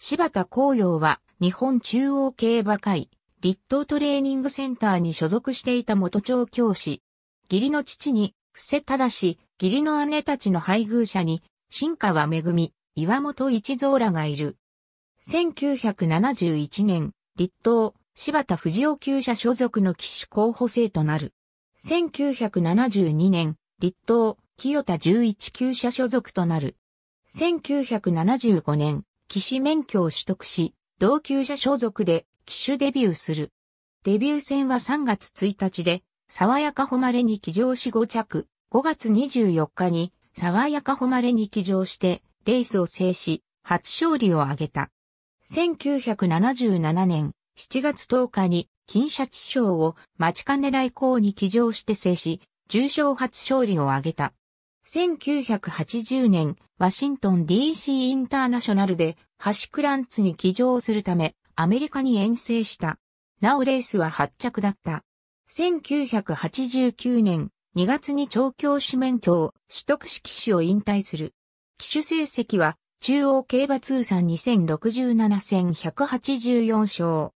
柴田紅葉は日本中央競馬会立東トレーニングセンターに所属していた元調教師。義理の父に伏せただし、義理の姉たちの配偶者に新川恵、岩本一蔵らがいる。1971年、立東、柴田藤尾厩舎所属の騎手候補生となる。1972年、立東、清田十一厩舎所属となる。1975年、騎士免許を取得し、同級者所属で騎手デビューする。デビュー戦は3月1日で、爽やか誉れに騎乗し5着、5月24日に、爽やか誉れに騎乗して、レースを制し、初勝利を挙げた。1977年7月10日に、金シャチ賞を待ちかね来校に騎乗して制し、重賞初勝利を挙げた。1980年、ワシントン DC インターナショナルで、ハシクランツに起乗するため、アメリカに遠征した。なおレースは発着だった。1989年、2月に調教師免許を取得し騎手を引退する。騎手成績は、中央競馬通算2067戦184勝。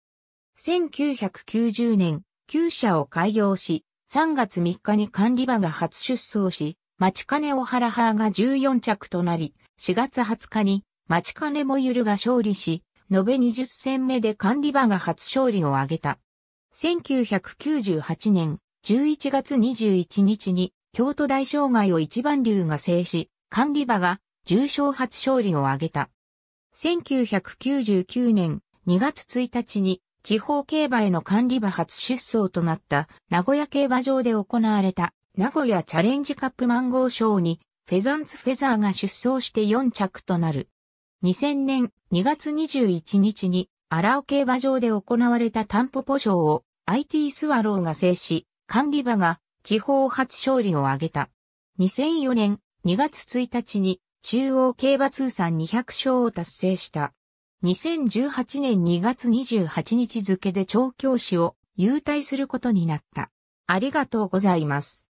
1990年、旧車を開業し、3月3日に管理場が初出走し、町金オハラハーが14着となり、4月20日に町金もゆるが勝利し、延べ20戦目で管理場が初勝利を挙げた。1998年11月21日に京都大障害を一番流が制し、管理場が重賞初勝利を挙げた。1999年2月1日に地方競馬への管理場初出走となった名古屋競馬場で行われた名古屋チャレンジカップマンゴー賞にフェザンツフェザーが出走して4着となる。2000年2月21日に荒尾競馬場で行われたタンポポ賞を IT スワローが制し、管理場が地方初勝利を挙げた。2004年2月1日に中央競馬通算200勝を達成した。2018年2月28日付で調教師を優待することになった。ありがとうございます。